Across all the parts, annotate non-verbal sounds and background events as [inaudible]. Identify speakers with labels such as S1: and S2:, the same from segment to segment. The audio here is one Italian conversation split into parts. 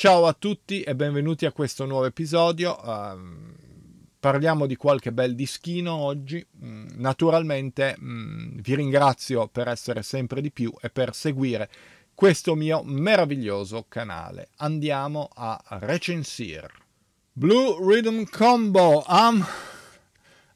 S1: Ciao a tutti e benvenuti a questo nuovo episodio. Um, parliamo di qualche bel dischino oggi. Mm, naturalmente mm, vi ringrazio per essere sempre di più e per seguire questo mio meraviglioso canale. Andiamo a recensire. Blue Rhythm Combo. Um...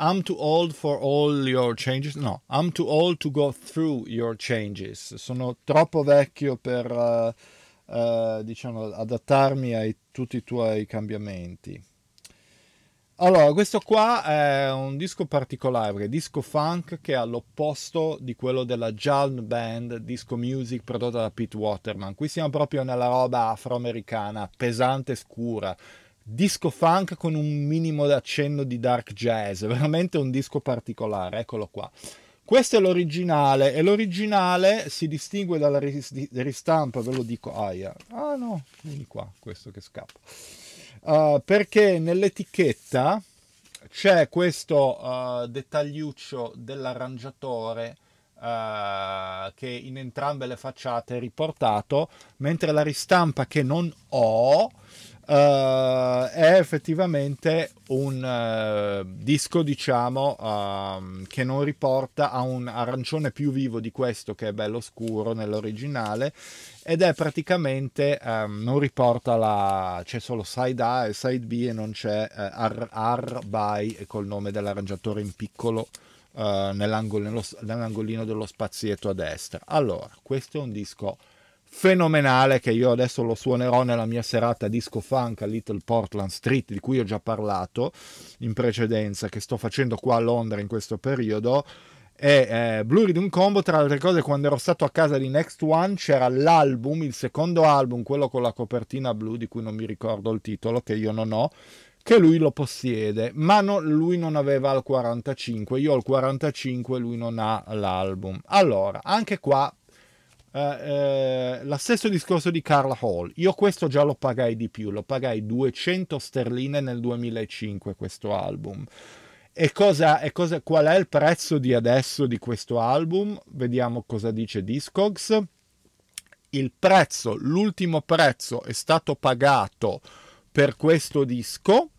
S1: I'm too old for all your changes. No, I'm too old to go through your changes. Sono troppo vecchio per uh, eh, diciamo, adattarmi a tutti i tuoi cambiamenti. Allora, questo qua è un disco particolare, perché disco funk che è all'opposto di quello della Jalm Band Disco Music prodotta da Pete Waterman. Qui siamo proprio nella roba afroamericana, pesante e scura. Disco funk con un minimo d'accenno di dark jazz, [laughs] veramente un disco particolare, eccolo qua. Questo è l'originale e l'originale si distingue dalla ristampa, ve lo dico, aia. Ah no, vieni qua, questo che scappa. Uh, perché nell'etichetta c'è questo uh, dettagliuccio dell'arrangiatore uh, che in entrambe le facciate è riportato, mentre la ristampa che non ho Uh, è effettivamente un uh, disco diciamo uh, che non riporta a un arancione più vivo di questo che è bello scuro nell'originale ed è praticamente um, non riporta la c'è solo side A e side B e non c'è ar, eh, ar by col nome dell'arrangiatore in piccolo nell'angolino, nell'angolino dello spazietto a destra allora questo è un disco fenomenale che io adesso lo suonerò nella mia serata disco funk a Little Portland Street di cui ho già parlato in precedenza che sto facendo qua a Londra in questo periodo e eh, Blue Rhythm Combo tra le altre cose quando ero stato a casa di Next One c'era l'album, il secondo album quello con la copertina blu di cui non mi ricordo il titolo che io non ho che lui lo possiede ma no, lui non aveva il 45 io ho il 45 lui non ha l'album allora anche qua eh, eh lo stesso discorso di Carla Hall. Io questo già lo pagai di più, lo pagai 200 sterline nel 2005 questo album. E, cosa, e cosa, qual è il prezzo di adesso di questo album? Vediamo cosa dice Discogs. Il prezzo, l'ultimo prezzo è stato pagato per questo disco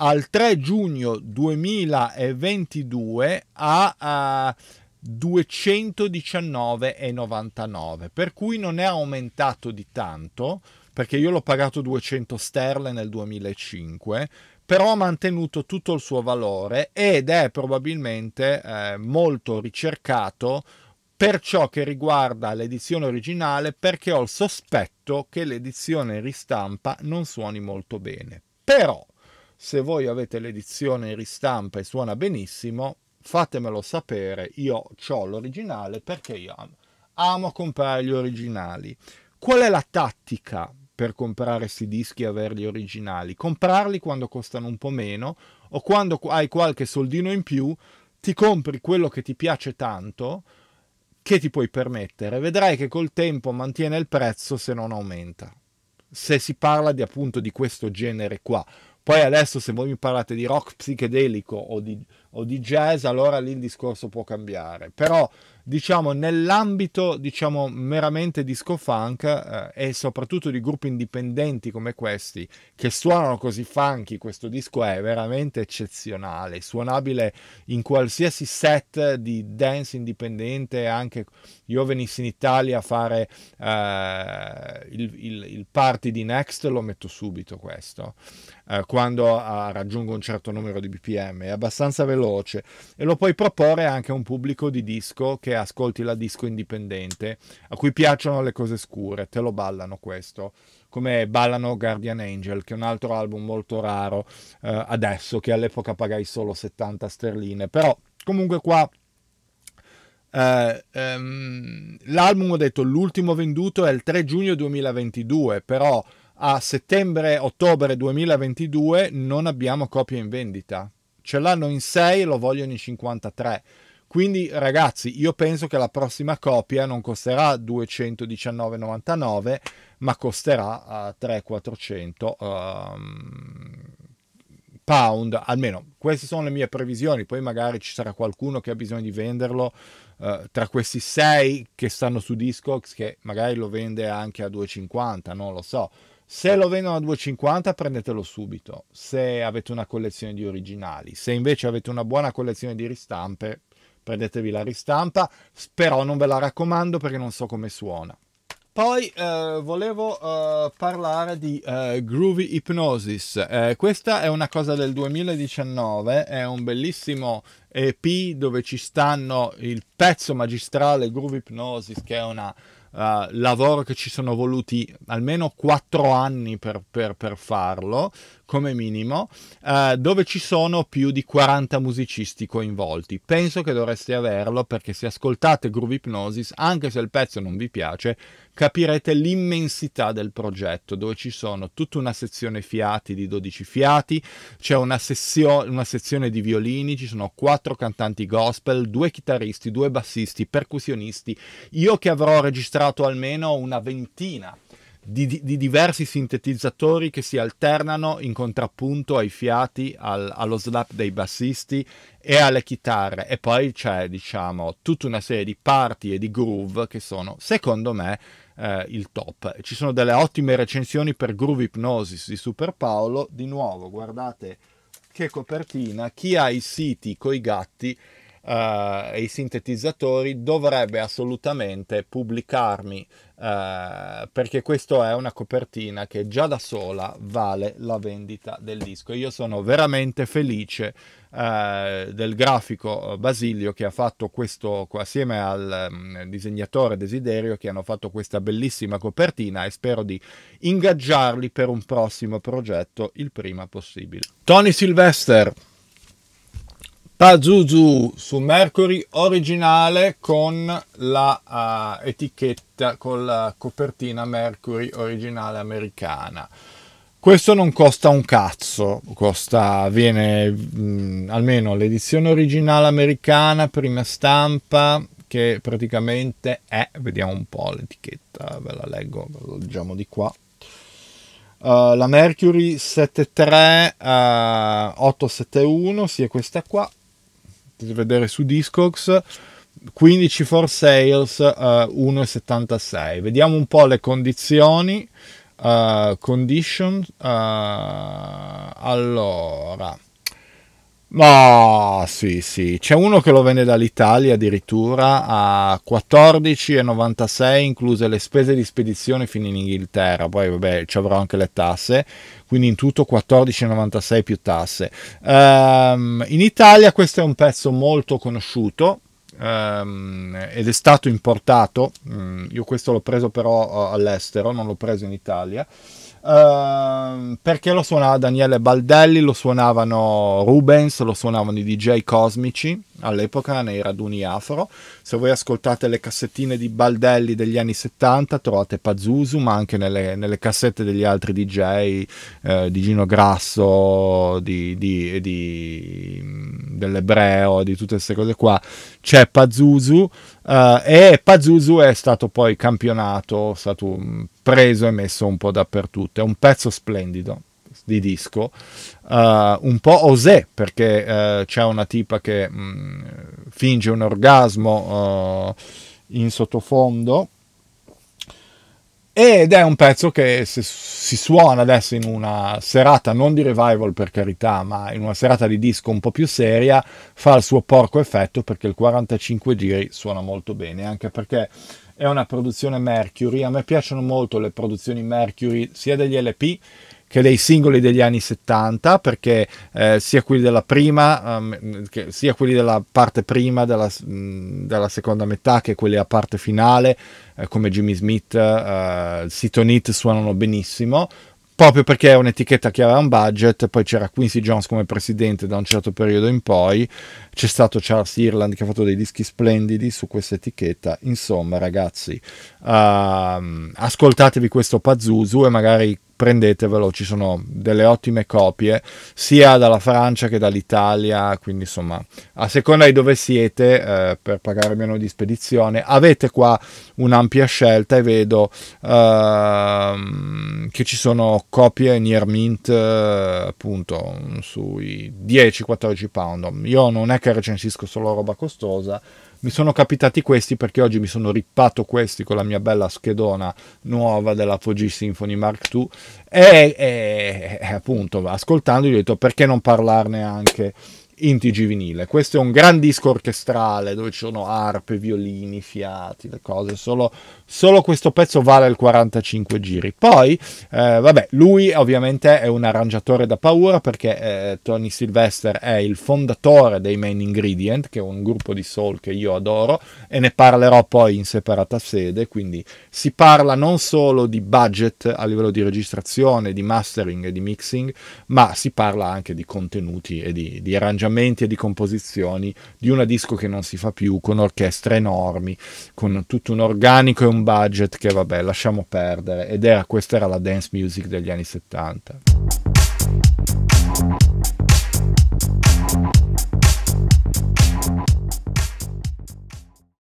S1: al 3 giugno 2022 a, a 219,99 per cui non è aumentato di tanto perché io l'ho pagato 200 sterle nel 2005 però ha mantenuto tutto il suo valore ed è probabilmente eh, molto ricercato per ciò che riguarda l'edizione originale perché ho il sospetto che l'edizione ristampa non suoni molto bene però se voi avete l'edizione ristampa e suona benissimo fatemelo sapere, io ho l'originale perché io amo, amo comprare gli originali. Qual è la tattica per comprare questi dischi e averli originali? Comprarli quando costano un po' meno o quando hai qualche soldino in più, ti compri quello che ti piace tanto, che ti puoi permettere, vedrai che col tempo mantiene il prezzo se non aumenta. Se si parla di appunto di questo genere qua. Poi adesso se voi mi parlate di rock psichedelico o di, o di jazz, allora lì il discorso può cambiare. Però diciamo nell'ambito diciamo meramente disco funk eh, e soprattutto di gruppi indipendenti come questi che suonano così funky, questo disco è veramente eccezionale, suonabile in qualsiasi set di dance indipendente, anche io venissi in Italia a fare eh, il, il, il, party di Next, lo metto subito questo, eh, quando ah, raggiungo un certo numero di bpm, è abbastanza veloce veloce e lo puoi proporre anche a un pubblico di disco che ascolti la disco indipendente, a cui piacciono le cose scure, te lo ballano questo come ballano Guardian Angel, che è un altro album molto raro eh, adesso, che all'epoca pagai solo 70 sterline. Però comunque qua eh, ehm, l'album, ho detto, l'ultimo venduto è il 3 giugno 2022, però a settembre-ottobre 2022 non abbiamo copie in vendita ce l'hanno in 6 e lo vogliono in 53. Quindi ragazzi, io penso che la prossima copia non costerà 219,99, ma costerà uh, eh, 300-400 ehm, pound, almeno queste sono le mie previsioni, poi magari ci sarà qualcuno che ha bisogno di venderlo uh, tra questi 6 che stanno su Discogs che magari lo vende anche a 2,50, non lo so se lo vendono a 2,50 prendetelo subito, se avete una collezione di originali, se invece avete una buona collezione di ristampe, prendetevi la ristampa, però non ve la raccomando perché non so come suona. Poi eh, volevo eh, parlare di eh, Groovy Hypnosis. Eh, questa è una cosa del 2019, è un bellissimo EP dove ci stanno il pezzo magistrale Groovy Hypnosis, che è una eh, lavoro che ci sono voluti almeno 4 anni per, per, per farlo, come minimo, uh, dove ci sono più di 40 musicisti coinvolti. Penso che dovreste averlo perché se ascoltate Groove Hypnosis, anche se il pezzo non vi piace, capirete l'immensità del progetto, dove ci sono tutta una sezione fiati di 12 fiati, c'è una, sezio- una sezione di violini, ci sono 4 cantanti gospel, 2 chitarristi, 2 bassisti, percussionisti. Io che avrò registrato usato almeno una ventina di, di, diversi sintetizzatori che si alternano in contrappunto ai fiati, al, allo slap dei bassisti e alle chitarre. E poi c'è, diciamo, tutta una serie di parti e di groove che sono, secondo me, eh, il top. Ci sono delle ottime recensioni per Groove Hypnosis di Super Paolo. Di nuovo, guardate che copertina. Chi ha i siti coi gatti uh, eh, e i sintetizzatori dovrebbe assolutamente pubblicarmi uh, perché questa è una copertina che già da sola vale la vendita del disco. Io sono veramente felice uh, del grafico Basilio che ha fatto questo assieme al um, disegnatore Desiderio che hanno fatto questa bellissima copertina e spero di ingaggiarli per un prossimo progetto il prima possibile. Tony Sylvester Pazuzu su Mercury originale con la uh, etichetta, con la copertina Mercury originale americana. Questo non costa un cazzo, costa, viene mh, mm, almeno l'edizione originale americana, prima stampa, che praticamente è, vediamo un po' l'etichetta, ve la leggo, ve la leggiamo di qua. Uh, la Mercury 73871, uh, 871, questa qua, potete vedere su Discogs, 15 for sales, uh, eh, 1,76. Vediamo un po' le condizioni, uh, condition, uh, allora... Ma oh, sì, sì, c'è uno che lo vende dall'Italia addirittura a 14,96 incluse le spese di spedizione fino in Inghilterra, poi vabbè ci avrò anche le tasse, quindi in tutto 14,96 più tasse. Um, in Italia questo è un pezzo molto conosciuto, ehm, ed è stato importato. Mm, io questo l'ho preso però eh, all'estero, non l'ho preso in Italia. Ehm, perché lo suonava Daniele Baldelli, lo suonavano Rubens, lo suonavano i DJ cosmici all'epoca nei raduni afro. Se voi ascoltate le cassettine di Baldelli degli anni 70 trovate Pazuzu, ma anche nelle, nelle cassette degli altri DJ, eh, di Gino Grasso, di, di, di, mm, dell'Ebreo, di tutte queste cose qua. C'è Pazuzu. Uh, e Pazuzu è stato poi campionato, è stato mm, preso e messo un po' dappertutto. È un pezzo splendido di disco, uh, un po' osè perché uh, c'è una tipa che mh, mm, finge un orgasmo in sottofondo ed è un pezzo che se si suona adesso in una serata non di revival per carità, ma in una serata di disco un po' più seria, fa il suo porco effetto perché il 45 giri suona molto bene, anche perché è una produzione Mercury, a me piacciono molto le produzioni Mercury sia degli LP che dei singoli degli anni 70 perché eh, sia quelli della prima um, che, sia quelli della parte prima della, mh, della, seconda metà che quelli a parte finale eh, come Jimmy Smith eh, Neat suonano benissimo proprio perché è un'etichetta che aveva un budget, poi c'era Quincy Jones come presidente da un certo periodo in poi, c'è stato Charles Irland che ha fatto dei dischi splendidi su questa etichetta, insomma ragazzi, uh, ascoltatevi questo Pazuzu e magari prendetevelo, ci sono delle ottime copie sia dalla Francia che dall'Italia, quindi insomma a seconda di dove siete eh, per pagare meno di spedizione avete qua un'ampia scelta e vedo ehm, che ci sono copie near mint eh, appunto sui 10-14 pound. Io non è che recensisco solo roba costosa, mi sono capitati questi perché oggi mi sono rippato questi con la mia bella schedona nuova della Fuji Symphony Mark II e, e, appunto, ascoltando, gli ho detto perché non parlarne anche Intigi vinile. Questo è un gran disco orchestrale dove ci sono arpe, violini, fiati, le cose. Solo, solo questo pezzo vale il 45 giri. Poi, eh, vabbè, lui ovviamente è un arrangiatore da paura perché eh, Tony Sylvester è il fondatore dei Main Ingredient, che è un gruppo di soul che io adoro e ne parlerò poi in separata sede. Quindi si parla non solo di budget a livello di registrazione, di mastering e di mixing, ma si parla anche di contenuti e di, di arrangiamento arrangiamenti e di composizioni di una disco che non si fa più, con orchestre enormi, con tutto un organico e un budget che vabbè lasciamo perdere. Ed era questa era la dance music degli anni 70.